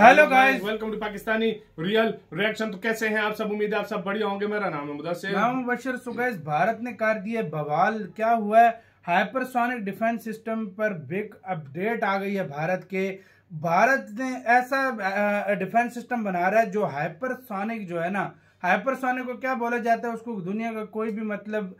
Hello guys welcome to Pakistani real reaction तो कैसे हैं आप सब उम्मीद है आप सब बढ़िया होंगे मेरा नाम है मुदासिर नाम बशर सो गाइस भारत ने कर दिया बवाल क्या हुआ है हाइपरसोनिक डिफेंस सिस्टम पर बिग अपडेट आ गई है भारत के भारत ने ऐसा डिफेंस सिस्टम बना रहा है जो हाइपरसोनिक जो है ना हाइपरसोनिक को क्या बोला जाता है उसको दुनिया का कोई भी मतलब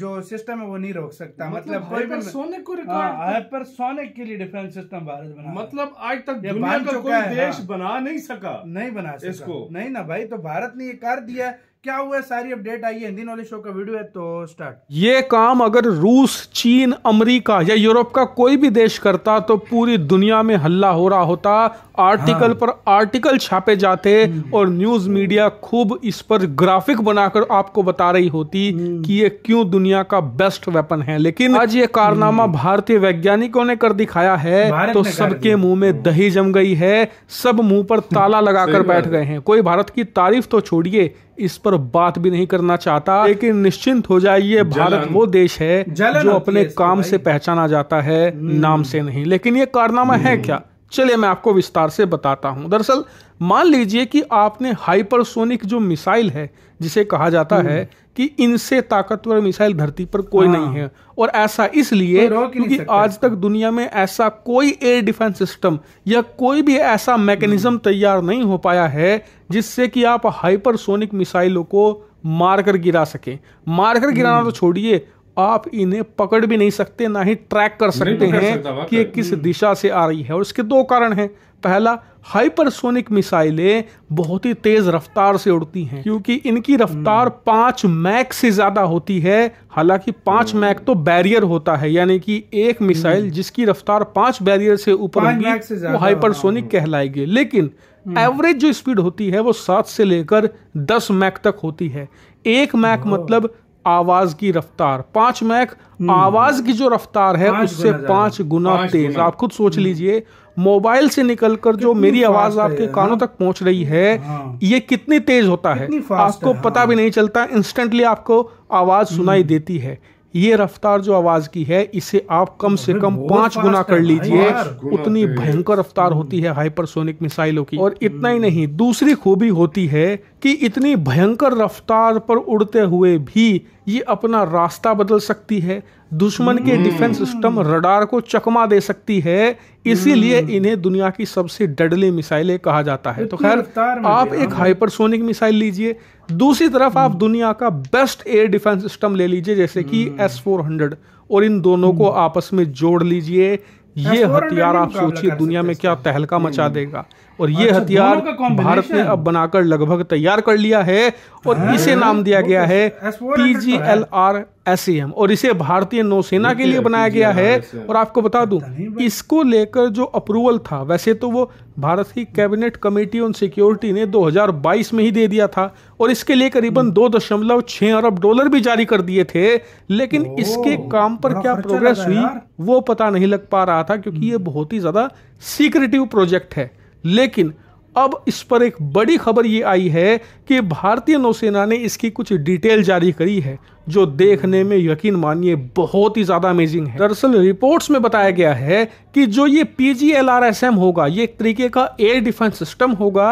जो सिस्टम है वो नहीं रोक सकता मतलब, मतलब हाइपरसोनिक को हाइपरसोनिक तो- के लिए डिफेंस सिस्टम भारत बना मतलब आज तक दुनिया का कोई हाँ। देश बना नहीं सका नहीं बना सका इसको नहीं ना भाई तो भारत ने ये कर दिया क्या हुआ सारी अपडेट आई है हिंदी नॉलेज शो का वीडियो है तो स्टार्ट ये काम अगर रूस चीन अमेरिका या यूरोप का कोई भी देश करता तो पूरी दुनिया में हल्ला हो रहा होता आर्टिकल हाँ। पर आर्टिकल छापे जाते हम्म। और न्यूज मीडिया खूब इस पर ग्राफिक बनाकर आपको बता रही होती हम्म। कि ये क्यों दुनिया का बेस्ट वेपन है लेकिन आज ये कारनामा हम्म। भारतीय वैज्ञानिकों ने कर दिखाया है तो सबके मुंह में दही जम गई है सब मुंह पर ताला लगाकर बैठ गए हैं कोई भारत की तारीफ तो छोड़िए इस पर बात भी नहीं करना चाहता लेकिन निश्चिंत हो जाइए भारत वो देश है जो अपने काम से पहचाना जाता है नाम से हम्म। नहीं लेकिन ये कारनामा है हम्म। क्या चलिए मैं आपको विस्तार से बताता हूँ दरअसल मान लीजिए कि आपने हाइपरसोनिक जो मिसाइल है जिसे कहा जाता हम्म। है कि इनसे ताकतवर मिसाइल धरती पर कोई हाँ। नहीं है और ऐसा इसलिए क्योंकि आज तक दुनिया में ऐसा कोई एयर डिफेंस सिस्टम या कोई भी ऐसा मैकेनिज्म तैयार नहीं हो पाया है जिससे कि आप हाइपरसोनिक मिसाइलों को मारकर गिरा सकें मारकर गिराना तो हम्म। छोड़िए आप इन्हें पकड़ भी नहीं सकते ना ही ट्रैक कर तो सकते हैं कि ये किस हम्म। दिशा से आ रही है और इसके दो कारण हैं पहला हाइपरसोनिक मिसाइलें बहुत ही तेज रफ्तार से उड़ती हैं क्योंकि इनकी रफ्तार हम्म। पांच मैक से ज्यादा होती है हालांकि पांच हम्म। मैक तो बैरियर होता है यानी कि एक मिसाइल जिसकी रफ्तार पांच बैरियर से ऊपर होगी वो हाइपरसोनिक कहलाएगी लेकिन एवरेज जो स्पीड होती है वो सात से लेकर दस मैक तक होती है एक मैक मतलब आवाज की रफ्तार पांच मैक हम्म। आवाज की जो रफ्तार है उससे पांच गुना तेज आप खुद सोच हम्म। लीजिए मोबाइल से निकलकर जो मेरी आवाज आपके कानों हाँ। तक पहुंच रही है हाँ। ये कितनी तेज होता है आपको पता हाँ। भी नहीं चलता इंस्टेंटली आपको आवाज सुनाई हम्म। देती है ये रफ्तार जो आवाज की है इसे आप कम से कम पांच गुना कर लीजिए उतनी भयंकर रफ्तार होती है हाइपरसोनिक हम्म। मिसाइलों की और इतना ही हम्म। नहीं दूसरी खूबी होती है कि इतनी भयंकर रफ्तार पर उड़ते हुए भी ये अपना रास्ता बदल सकती है दुश्मन के डिफेंस सिस्टम रडार को चकमा दे सकती है इसीलिए हम्म। इन्हें दुनिया की सबसे डडली मिसाइलें कहा जाता है तो खैर आप एक हाइपरसोनिक मिसाइल लीजिए दूसरी तरफ आप हम्म। दुनिया का बेस्ट एयर डिफेंस सिस्टम ले लीजिए जैसे कि एस फोर हंड्रेड और इन दोनों को हम्म। आपस में जोड़ लीजिए ये हथियार आप सोचिए दुनिया में क्या तहलका मचा हम्म। देगा और ये अच्छा, हथियार भारत ने अब बनाकर लगभग तैयार कर लिया है और हाँ। इसे नाम दिया गया तो है P G L R S e और इसे भारतीय नौसेना के लिए बनाया गया है और आपको बता दूं इसको लेकर जो अप्रूवल था वैसे तो वो भारत की कैबिनेट कमेटी ऑन सिक्योरिटी ने 2022 में ही दे दिया था और इसके लिए करीबन हम्म। दो दशमलव छः अरब डॉलर भी जारी कर दिए थे लेकिन इसके काम पर क्या प्रोग्रेस हुई वो पता नहीं लग पा रहा था क्योंकि ये हम्म। बहुत ही ज़्यादा सीक्रेटिव प्रोजेक्ट है लेकिन अब इस पर एक बड़ी खबर ये आई है कि भारतीय नौसेना ने इसकी कुछ डिटेल जारी करी है जो देखने में यकीन मानिए बहुत ही ज़्यादा अमेजिंग है दरअसल रिपोर्ट्स में बताया गया है कि जो ये P G L R S M होगा ये एक तरीके का एयर डिफेंस सिस्टम होगा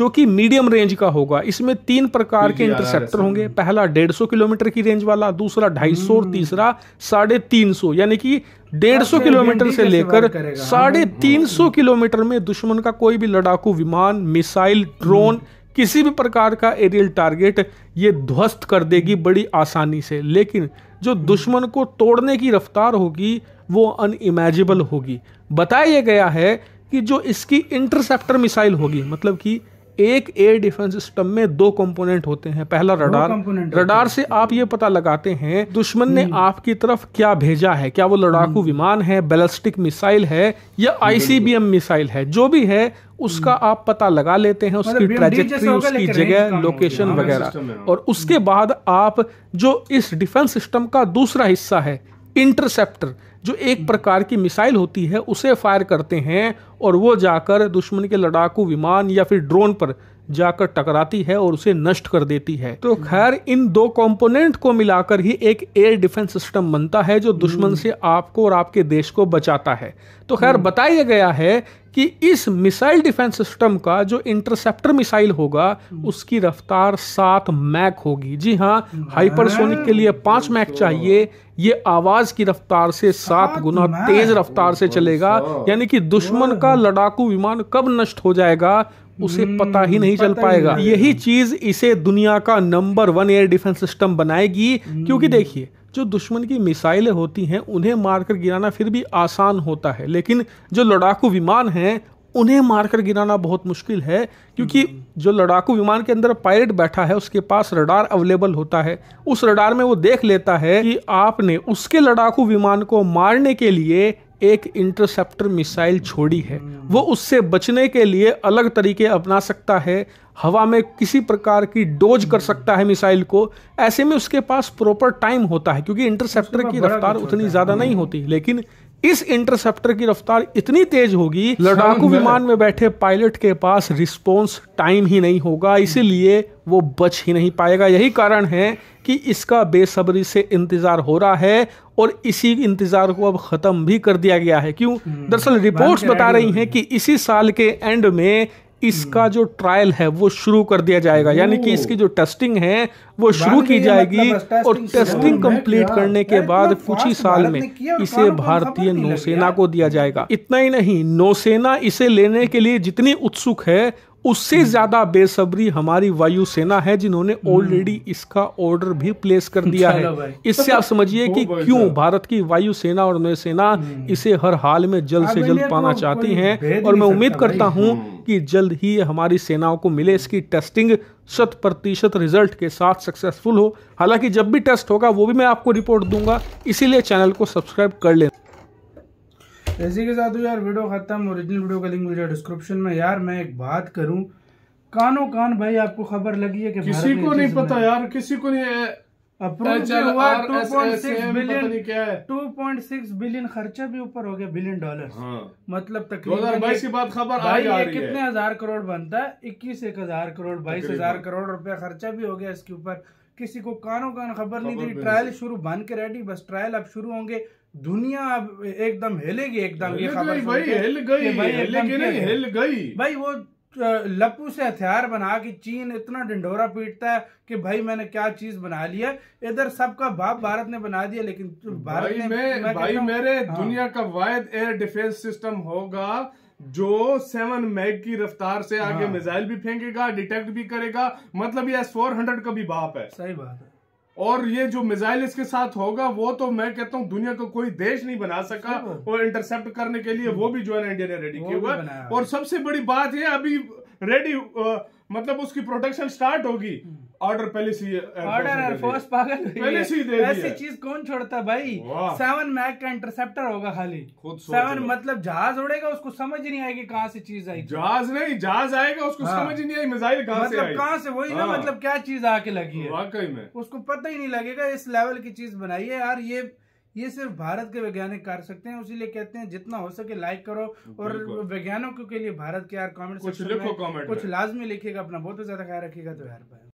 जो कि मीडियम रेंज का होगा इसमें तीन प्रकार के इंटरसेप्टर होंगे पहला डेढ़ सौ किलोमीटर की रेंज वाला दूसरा ढाई सौ और तीसरा साढ़े तीन सौ यानी कि डेढ़ सौ अच्छा, किलोमीटर से लेकर साढ़े हाँ। तीन सौ किलोमीटर में दुश्मन का कोई भी लड़ाकू विमान मिसाइल ड्रोन किसी भी प्रकार का एरियल टारगेट ये ध्वस्त कर देगी बड़ी आसानी से लेकिन जो दुश्मन को तोड़ने की रफ्तार होगी वो अनइमेजिबल होगी बताया गया है कि जो इसकी इंटरसेप्टर मिसाइल होगी मतलब कि एक एयर डिफेंस सिस्टम में दो कंपोनेंट होते हैं पहला रडार रडार से आप ये पता लगाते हैं दुश्मन ने हम्म। आपकी तरफ क्या भेजा है क्या वो लड़ाकू हम्म। विमान है बैलिस्टिक मिसाइल है या आईसीबीएम मिसाइल है जो भी है उसका हम्म। आप पता लगा लेते हैं उसकी ट्रेजेक्ट्री मतलब उसकी जगह लोकेशन वगैरह और उसके बाद आप जो इस डिफेंस सिस्टम का दूसरा हिस्सा है इंटरसेप्टर जो एक प्रकार की मिसाइल होती है उसे फायर करते हैं और वो जाकर दुश्मन के लड़ाकू विमान या फिर ड्रोन पर जाकर टकराती है और उसे नष्ट कर देती है तो खैर इन दो कंपोनेंट को मिलाकर ही एक एयर डिफेंस सिस्टम बनता है जो दुश्मन हम्म। से आपको और आपके देश को बचाता है तो खैर हम्म। बताया गया है कि इस मिसाइल डिफेंस सिस्टम का जो इंटरसेप्टर मिसाइल होगा उसकी रफ्तार सात मैक होगी जी हाँ हाइपरसोनिक के लिए पांच अच्छा। मैक चाहिए ये आवाज की रफ्तार से सात गुना तेज रफ्तार से चलेगा अच्छा। यानी कि दुश्मन का लड़ाकू विमान कब नष्ट हो जाएगा उसे पता ही नहीं हम्म, चल पाएगा यही चीज इसे दुनिया का number one air defence system बनाएगी क्योंकि हम्म। देखिए जो दुश्मन की मिसाइलें होती हैं उन्हें मारकर गिराना फिर भी आसान होता है लेकिन जो लड़ाकू विमान हैं उन्हें मारकर गिराना बहुत मुश्किल है क्योंकि हम्म। जो लड़ाकू विमान के अंदर पायलट बैठा है उसके पास रडार अवेलेबल होता है उस रडार में वो देख लेता है कि आपने उसके लड़ाकू विमान को मारने के लिए एक इंटरसेप्टर मिसाइल छोड़ी है वो उससे बचने के लिए अलग तरीके अपना सकता है हवा में किसी प्रकार की डोज कर सकता है मिसाइल को ऐसे में उसके पास प्रॉपर टाइम होता है क्योंकि इंटरसेप्टर की रफ्तार उतनी ज़्यादा हाँ। नहीं होती लेकिन इस इंटरसेप्टर की रफ्तार इतनी तेज होगी लड़ाकू विमान में बैठे पायलट के पास रिस्पॉन्स टाइम ही नहीं होगा इसीलिए वो बच ही नहीं पाएगा यही कारण है कि इसका बेसब्री से इंतजार हो रहा है और इसी इंतजार को अब खत्म भी कर दिया गया है क्यों हम्म। दरअसल रिपोर्ट्स बता रही हैं कि इसी साल के एंड में इसका जो ट्रायल है वो शुरू कर दिया जाएगा यानी कि इसकी जो टेस्टिंग है वो शुरू की जाएगी मतलब और टेस्टिंग कंप्लीट करने के बाद कुछ ही साल में इसे भारतीय नौसेना को दिया जाएगा इतना ही नहीं नौसेना इसे लेने के लिए जितनी उत्सुक है उससे हम्म। ज्यादा बेसब्री हमारी वायुसेना है जिन्होंने ऑलरेडी हम्म। इसका ऑर्डर भी प्लेस कर दिया है इससे आप समझिए कि क्यों भारत की वायुसेना और नौसेना हम्म। इसे हर हाल में जल्द हाँ से तो जल्द पाना चाहती हैं और मैं उम्मीद करता हूं कि जल्द ही हमारी सेनाओं को मिले इसकी टेस्टिंग शत प्रतिशत रिजल्ट के साथ सक्सेसफुल हो हालांकि जब भी टेस्ट होगा वो भी मैं आपको रिपोर्ट दूंगा इसीलिए चैनल को सब्सक्राइब कर लेना इसी के साथ यार वीडियो ख़त्म ओरिजिनल वीडियो का लिंक जाए डिस्क्रिप्शन में यार मैं एक बात करूं कानो कान भाई आपको खबर लगी है कि किसी को नहीं पता यार किसी को नहीं टू पॉइंट सिक्स बिलियन खर्चा भी ऊपर हो गया बिलियन डॉलर हाँ। मतलब है कितने हजार करोड़ बनता है इक्कीस एक हजार करोड़ बाईस हजार करोड़ रुपया खर्चा भी हो गया इसके ऊपर किसी को कानो कान खबर नहीं थी ट्रायल शुरू बन के रेडी बस ट्रायल अब शुरू होंगे दुनिया एकदम हिलेगी एकदम ये खबर भाई हिल गई भाई हिलेगी नहीं हिल गई भाई वो लपू से हथियार बना कि चीन इतना डंडोरा पीटता है कि भाई मैंने क्या चीज बना लिया इधर सबका बाप भारत ने बना दिया लेकिन भारत भाई, मैं, मैं भाई मेरे हाँ। दुनिया का वायद एयर डिफेंस सिस्टम होगा जो सेवन मैग की रफ्तार से आगे हाँ। मिसाइल भी फेंकेगा डिटेक्ट भी करेगा मतलब ये एस फोर हंड्रेड का भी बाप है सही बात है और ये जो मिसाइल इसके साथ होगा वो तो मैं कहता हूँ दुनिया का को कोई देश नहीं बना सका और हाँ। इंटरसेप्ट करने के लिए वो भी जो है इंडिया ने रेडी किया हुआ और सबसे बड़ी बात है अभी रेडी मतलब उसकी प्रोडक्शन स्टार्ट होगी हाँ। ऑर्डर पहले से ऑर्डर एयरफोर्स पागल पहले से दे ऐसी चीज कौन छोड़ता भाई सेवन मैक का इंटरसेप्टर होगा खाली खुद सेवन मतलब जहाज उड़ेगा उसको समझ नहीं आएगी कहाँ से चीज आएगी जहाज नहीं जहाज आएगा उसको हाँ। समझ नहीं आई मिसाइल कहाँ मतलब से कहाँ से वही ना हाँ। मतलब क्या चीज आके लगी है वाकई में उसको पता ही नहीं लगेगा इस लेवल की चीज बनाई है यार ये ये सिर्फ भारत के वैज्ञानिक कर सकते हैं उसीलिए कहते हैं जितना हो सके लाइक करो और वैज्ञानिकों के लिए भारत के यार कमेंट कुछ लिखो कमेंट कुछ लाजमी लिखेगा अपना बहुत ज्यादा ख्याल रखेगा तो यार